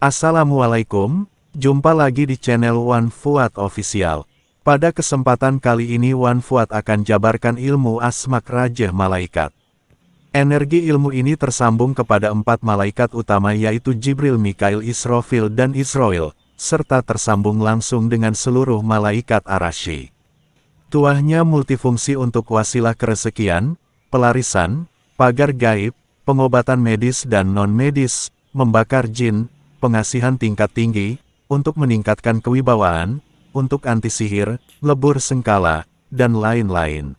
Assalamualaikum, jumpa lagi di channel Wan Fuad Official. Pada kesempatan kali ini Wan Fuad akan jabarkan ilmu asmak Raja Malaikat. Energi ilmu ini tersambung kepada empat malaikat utama yaitu Jibril Mikail Israfil dan Israel, serta tersambung langsung dengan seluruh malaikat Arashi. Tuahnya multifungsi untuk wasilah keresekian, pelarisan, pagar gaib, pengobatan medis dan non-medis, membakar jin, pengasihan tingkat tinggi, untuk meningkatkan kewibawaan, untuk anti sihir, lebur sengkala, dan lain-lain.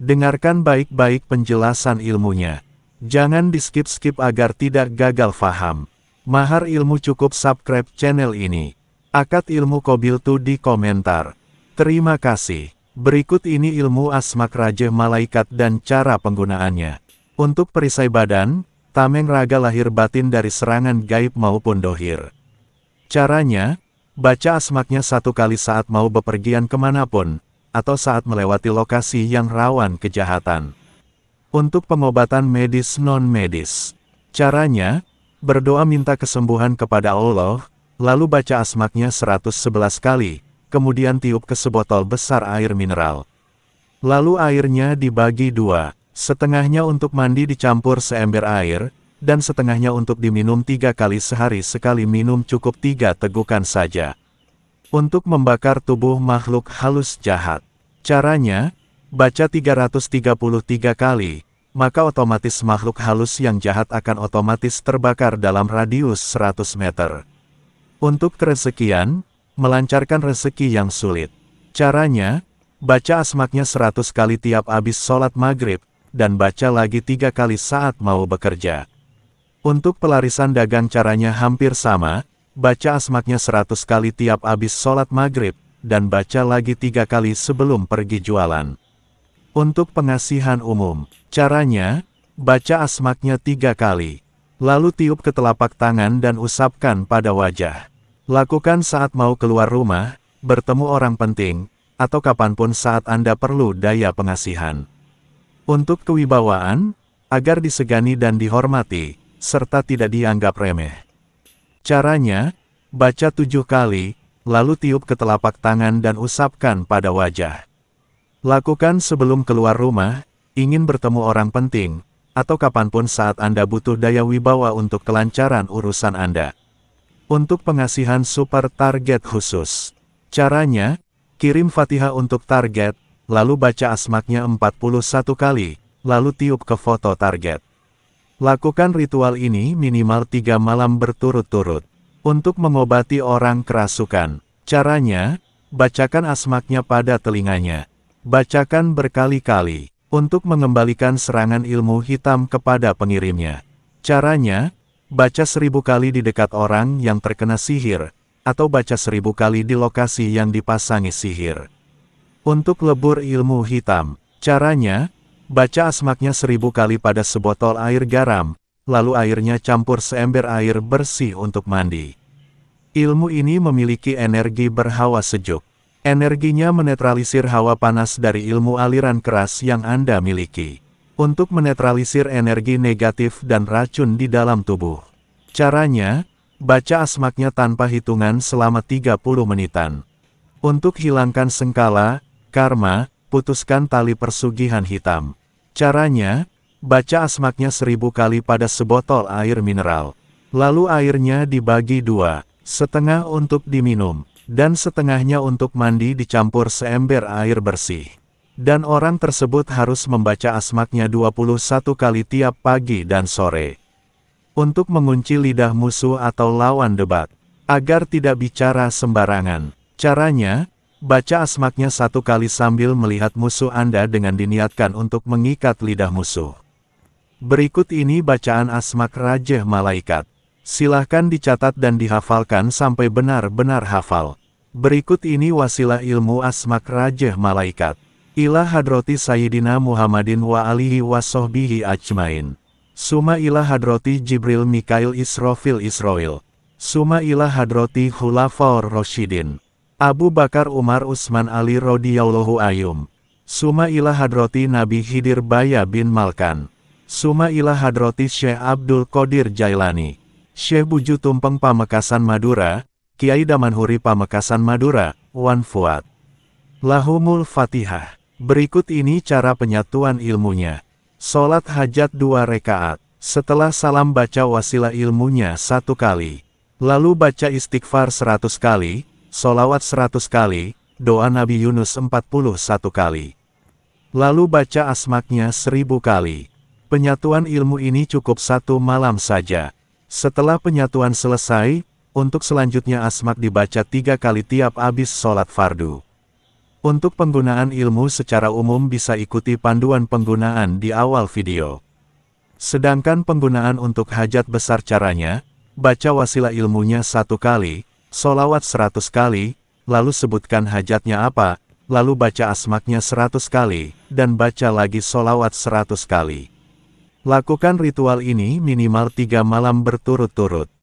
Dengarkan baik-baik penjelasan ilmunya. Jangan di skip-skip agar tidak gagal faham. Mahar ilmu cukup subscribe channel ini. Akad ilmu kobil tu di komentar. Terima kasih. Berikut ini ilmu asmak raja malaikat dan cara penggunaannya. Untuk perisai badan, tameng raga lahir batin dari serangan gaib maupun dohir. Caranya, baca asmaknya satu kali saat mau bepergian kemanapun, atau saat melewati lokasi yang rawan kejahatan. Untuk pengobatan medis non-medis, caranya, berdoa minta kesembuhan kepada Allah, lalu baca asmaknya 111 kali, kemudian tiup ke sebotol besar air mineral. Lalu airnya dibagi dua. Setengahnya untuk mandi dicampur seember air, dan setengahnya untuk diminum tiga kali sehari sekali minum cukup tiga tegukan saja. Untuk membakar tubuh makhluk halus jahat. Caranya, baca 333 kali, maka otomatis makhluk halus yang jahat akan otomatis terbakar dalam radius 100 meter. Untuk kerezekian, melancarkan rezeki yang sulit. Caranya, baca asmaknya 100 kali tiap abis sholat maghrib, dan baca lagi tiga kali saat mau bekerja. Untuk pelarisan dagang caranya hampir sama, baca asmaknya seratus kali tiap abis sholat maghrib, dan baca lagi tiga kali sebelum pergi jualan. Untuk pengasihan umum, caranya, baca asmaknya tiga kali. Lalu tiup ke telapak tangan dan usapkan pada wajah. Lakukan saat mau keluar rumah, bertemu orang penting, atau kapanpun saat Anda perlu daya pengasihan. Untuk kewibawaan, agar disegani dan dihormati, serta tidak dianggap remeh. Caranya, baca tujuh kali, lalu tiup ke telapak tangan dan usapkan pada wajah. Lakukan sebelum keluar rumah, ingin bertemu orang penting, atau kapanpun saat Anda butuh daya wibawa untuk kelancaran urusan Anda. Untuk pengasihan super target khusus. Caranya, kirim fatihah untuk target, lalu baca asmaknya 41 kali, lalu tiup ke foto target. Lakukan ritual ini minimal tiga malam berturut-turut. Untuk mengobati orang kerasukan, caranya, bacakan asmaknya pada telinganya. Bacakan berkali-kali, untuk mengembalikan serangan ilmu hitam kepada pengirimnya. Caranya, baca seribu kali di dekat orang yang terkena sihir, atau baca seribu kali di lokasi yang dipasangi sihir. Untuk lebur ilmu hitam, caranya, baca asmaknya seribu kali pada sebotol air garam, lalu airnya campur seember air bersih untuk mandi. Ilmu ini memiliki energi berhawa sejuk. Energinya menetralisir hawa panas dari ilmu aliran keras yang Anda miliki. Untuk menetralisir energi negatif dan racun di dalam tubuh. Caranya, baca asmaknya tanpa hitungan selama 30 menitan. Untuk hilangkan sengkala, Karma, putuskan tali persugihan hitam. Caranya, baca asmaknya seribu kali pada sebotol air mineral. Lalu airnya dibagi dua, setengah untuk diminum, dan setengahnya untuk mandi dicampur seember air bersih. Dan orang tersebut harus membaca asmaknya 21 kali tiap pagi dan sore. Untuk mengunci lidah musuh atau lawan debat, agar tidak bicara sembarangan. Caranya, Baca asmaknya satu kali sambil melihat musuh Anda dengan diniatkan untuk mengikat lidah musuh. Berikut ini bacaan asmak Raja Malaikat. Silahkan dicatat dan dihafalkan sampai benar-benar hafal. Berikut ini wasilah ilmu asmak Raja Malaikat. Ilah hadroti Sayyidina Muhammadin wa alihi wa sohbihi ajmain. Suma ilah hadroti Jibril Mikail Israfil Israel. Suma ilah hadroti Hulafor Roshidin. Abu Bakar Umar Usman Ali radhiyallahu ayum. Suma ila hadroti Nabi Khidir Baya bin Malkan. Suma ila hadroti Syekh Abdul Qadir Jailani. Syekh Buju Tumpeng Pamekasan Madura, Kiai Damanhuri Pamekasan Madura, Wan Fuad. Lahumul Fatihah. Berikut ini cara penyatuan ilmunya. Sholat hajat dua rekaat. Setelah salam baca wasilah ilmunya satu kali. Lalu baca istighfar seratus kali, Solawat 100 kali, doa Nabi Yunus 41 kali. Lalu baca asmaknya 1000 kali. Penyatuan ilmu ini cukup satu malam saja. Setelah penyatuan selesai, untuk selanjutnya asmak dibaca tiga kali tiap abis sholat fardu. Untuk penggunaan ilmu secara umum bisa ikuti panduan penggunaan di awal video. Sedangkan penggunaan untuk hajat besar caranya, baca wasilah ilmunya satu kali, Solawat seratus kali, lalu sebutkan hajatnya apa, lalu baca asmaknya seratus kali, dan baca lagi solawat seratus kali. Lakukan ritual ini minimal tiga malam berturut-turut.